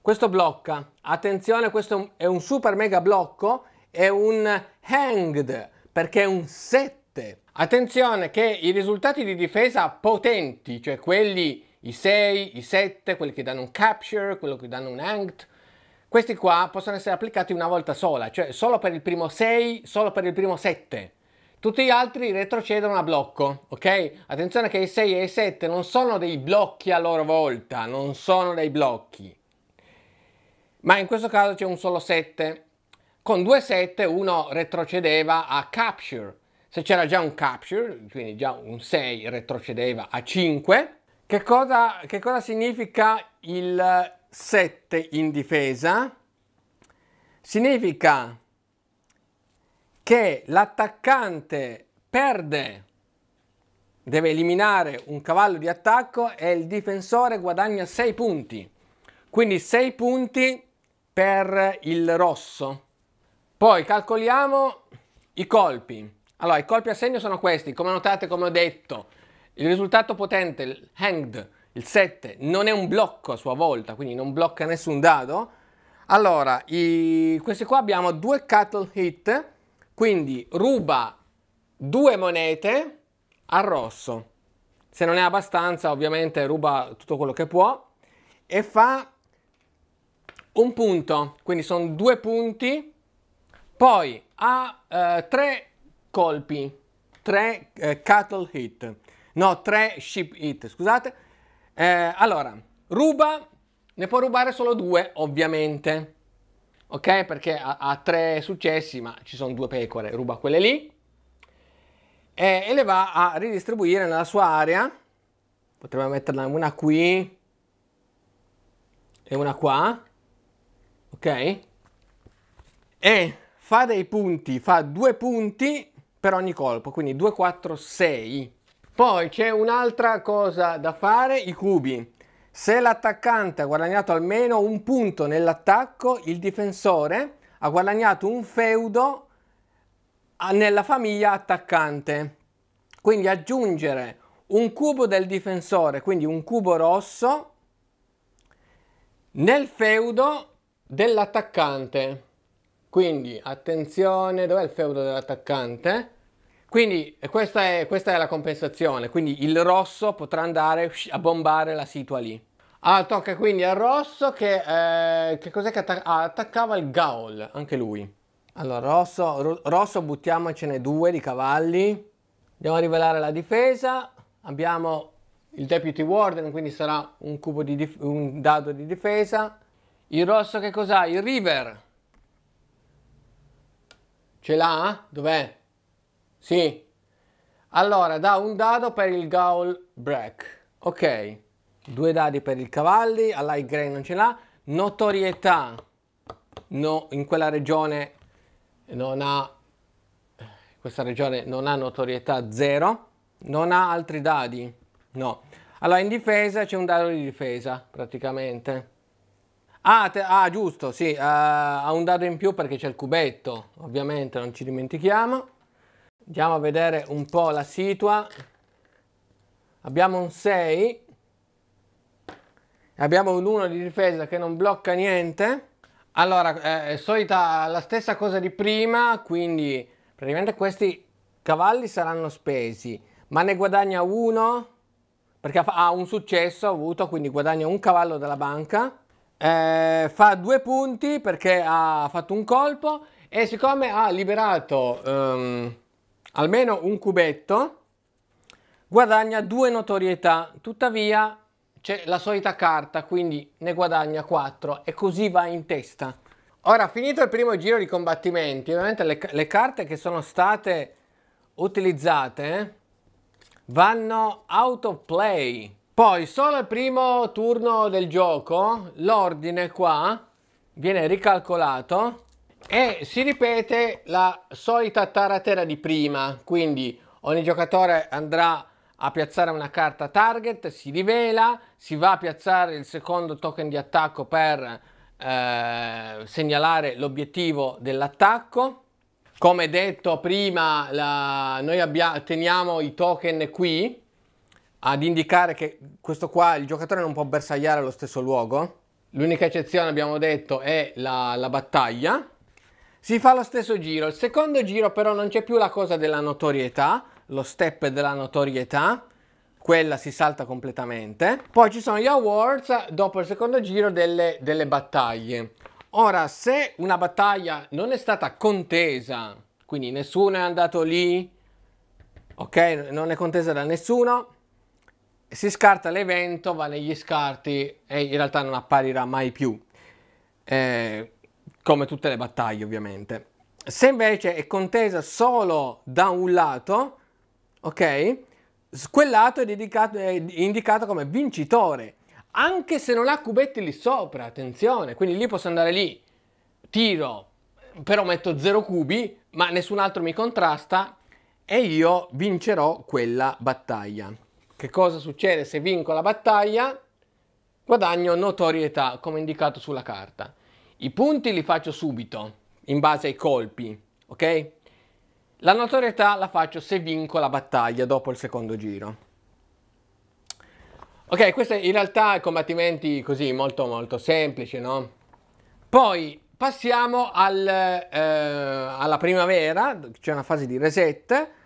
Questo blocca. Attenzione, questo è un super mega blocco. È un hanged perché è un set 7. Attenzione che i risultati di difesa potenti, cioè quelli i 6, i 7, quelli che danno un capture, quello che danno un hanged, questi qua possono essere applicati una volta sola, cioè solo per il primo 6, solo per il primo 7. Tutti gli altri retrocedono a blocco, ok? Attenzione che i 6 e i 7 non sono dei blocchi a loro volta, non sono dei blocchi. Ma in questo caso c'è un solo 7. Con due 7 uno retrocedeva a capture, se c'era già un capture, quindi già un 6 retrocedeva a 5, che cosa, che cosa significa il 7 in difesa? Significa che l'attaccante perde, deve eliminare un cavallo di attacco e il difensore guadagna 6 punti. Quindi 6 punti per il rosso. Poi calcoliamo i colpi. Allora, i colpi a segno sono questi, come notate, come ho detto, il risultato potente, il hanged, il 7, non è un blocco a sua volta, quindi non blocca nessun dado. Allora, i, questi qua abbiamo due cattle hit, quindi ruba due monete al rosso. Se non è abbastanza, ovviamente ruba tutto quello che può e fa un punto, quindi sono due punti. Poi ha eh, tre colpi, 3 eh, cattle hit, no, 3 ship hit, scusate. Eh, allora, ruba, ne può rubare solo due, ovviamente, ok? Perché ha, ha tre successi, ma ci sono due pecore, ruba quelle lì e, eh, e le va a ridistribuire nella sua area. Potremmo metterla una qui e una qua, ok? E fa dei punti, fa due punti per ogni colpo, quindi 2, 4, 6. Poi c'è un'altra cosa da fare, i cubi. Se l'attaccante ha guadagnato almeno un punto nell'attacco, il difensore ha guadagnato un feudo nella famiglia attaccante. Quindi aggiungere un cubo del difensore, quindi un cubo rosso, nel feudo dell'attaccante. Quindi attenzione, dov'è il feudo dell'attaccante? Quindi eh, questa è, questa è, la compensazione, quindi il rosso potrà andare a bombare la situa lì. Ah, tocca quindi al rosso che, eh, che cos'è che attac ah, attaccava il Gaul, anche lui. Allora, rosso, ro rosso buttiamocene due di cavalli. Andiamo a rivelare la difesa. Abbiamo il Deputy Warden, quindi sarà un, un dado di difesa. Il rosso che cos'ha? Il River Ce l'ha? Dov'è? Sì. Allora, da un dado per il Gaul break. Ok. Due dadi per il cavalli, all'high Grey non ce l'ha. Notorietà. No, in quella regione non ha... Questa regione non ha notorietà zero. Non ha altri dadi. No. Allora, in difesa c'è un dado di difesa, praticamente. Ah, te, ah giusto, sì, eh, ha un dado in più perché c'è il cubetto, ovviamente non ci dimentichiamo. Andiamo a vedere un po' la situa. Abbiamo un 6. Abbiamo un 1 di difesa che non blocca niente. Allora, eh, è solita la stessa cosa di prima, quindi praticamente questi cavalli saranno spesi, ma ne guadagna uno perché ha un successo avuto, quindi guadagna un cavallo dalla banca eh, fa due punti perché ha fatto un colpo e siccome ha liberato ehm, almeno un cubetto guadagna due notorietà tuttavia c'è la solita carta quindi ne guadagna 4 e così va in testa ora finito il primo giro di combattimenti ovviamente le, le carte che sono state utilizzate vanno out of play poi solo al primo turno del gioco l'ordine qua viene ricalcolato e si ripete la solita taratera di prima, quindi ogni giocatore andrà a piazzare una carta target, si rivela, si va a piazzare il secondo token di attacco per eh, segnalare l'obiettivo dell'attacco. Come detto prima, la, noi teniamo i token qui, ad indicare che questo qua il giocatore non può bersagliare allo stesso luogo. L'unica eccezione abbiamo detto è la, la battaglia. Si fa lo stesso giro. Il secondo giro però non c'è più la cosa della notorietà, lo step della notorietà quella si salta completamente. Poi ci sono gli awards dopo il secondo giro delle, delle, battaglie. Ora, se una battaglia non è stata contesa, quindi nessuno è andato lì, ok, non è contesa da nessuno, si scarta l'evento, va negli scarti e in realtà non apparirà mai più, eh, come tutte le battaglie ovviamente. Se invece è contesa solo da un lato, ok, quel lato è, dedicato, è indicato come vincitore, anche se non ha cubetti lì sopra, attenzione, quindi lì posso andare lì, tiro, però metto 0 cubi, ma nessun altro mi contrasta e io vincerò quella battaglia. Che cosa succede se vinco la battaglia? Guadagno notorietà, come indicato sulla carta. I punti li faccio subito, in base ai colpi, ok? La notorietà la faccio se vinco la battaglia dopo il secondo giro. Ok, questo in realtà è combattimenti così molto molto semplice, no? Poi passiamo al, eh, alla primavera, c'è una fase di reset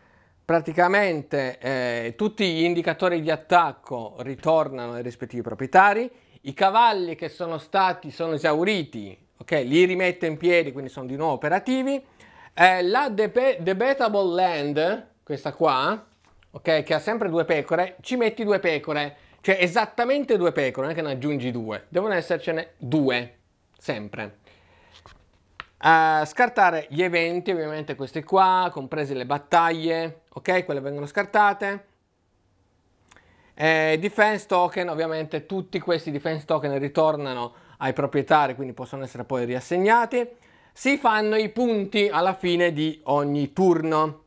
praticamente eh, tutti gli indicatori di attacco ritornano ai rispettivi proprietari, i cavalli che sono stati sono esauriti, okay, li rimette in piedi, quindi sono di nuovo operativi. Eh, la debatable land, questa qua, okay, che ha sempre due pecore, ci metti due pecore, cioè esattamente due pecore, non è che ne aggiungi due, devono essercene due, sempre. Uh, scartare gli eventi, ovviamente questi qua, comprese le battaglie, ok? Quelle vengono scartate. E eh, defense token, ovviamente tutti questi defense token ritornano ai proprietari, quindi possono essere poi riassegnati. Si fanno i punti alla fine di ogni turno.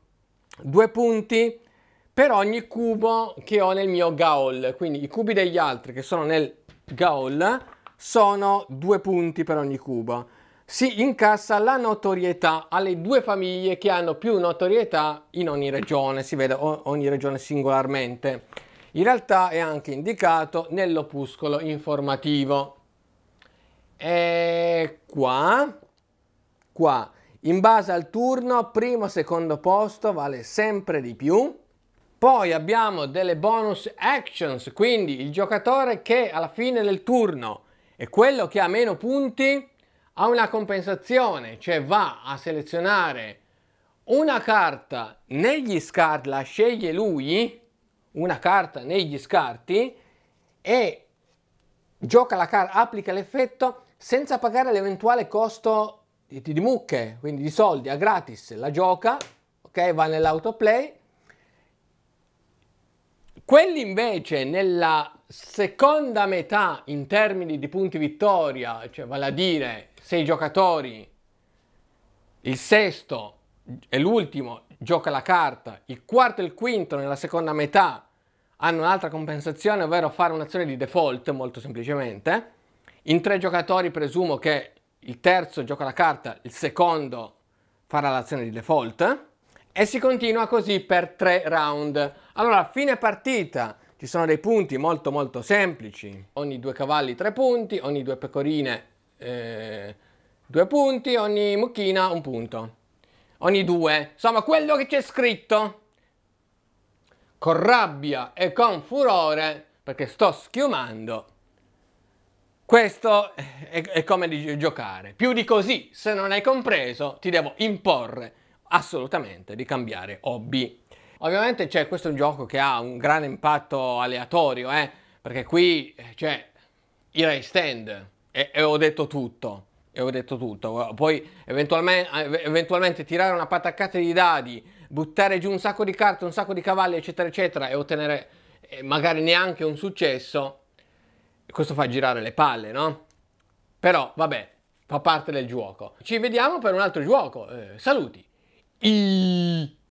Due punti per ogni cubo che ho nel mio gaol, quindi i cubi degli altri che sono nel gaol sono due punti per ogni cubo si incassa la notorietà alle due famiglie che hanno più notorietà in ogni regione, si vede ogni regione singolarmente. In realtà è anche indicato nell'opuscolo informativo. E qua, qua, in base al turno, primo e secondo posto vale sempre di più. Poi abbiamo delle bonus actions, quindi il giocatore che alla fine del turno è quello che ha meno punti ha una compensazione, cioè va a selezionare una carta negli scarti, la sceglie lui, una carta negli scarti e gioca la carta, applica l'effetto senza pagare l'eventuale costo di, di, mucche, quindi di soldi, a gratis, la gioca, ok, va nell'autoplay. Quelli invece nella seconda metà in termini di punti vittoria, cioè vale a dire sei giocatori, il sesto e l'ultimo gioca la carta, il quarto e il quinto nella seconda metà hanno un'altra compensazione, ovvero fare un'azione di default, molto semplicemente. In tre giocatori presumo che il terzo gioca la carta, il secondo farà l'azione di default e si continua così per tre round. Allora, a fine partita ci sono dei punti molto molto semplici, ogni due cavalli tre punti, ogni due pecorine eh, due punti, ogni mucchina un punto. Ogni due. Insomma, quello che c'è scritto. Con rabbia e con furore, perché sto schiumando. Questo è, è come di giocare. Più di così, se non hai compreso, ti devo imporre assolutamente di cambiare hobby. Ovviamente cioè, questo è un gioco che ha un grande impatto aleatorio, eh? perché qui c'è eh, cioè, i race stand, e, e ho detto tutto. E ho detto tutto. Poi eventualmente, eventualmente tirare una pataccata di dadi, buttare giù un sacco di carte, un sacco di cavalli, eccetera, eccetera, e ottenere eh, magari neanche un successo, questo fa girare le palle, no? Però, vabbè, fa parte del gioco. Ci vediamo per un altro gioco. Eh, saluti. Iii.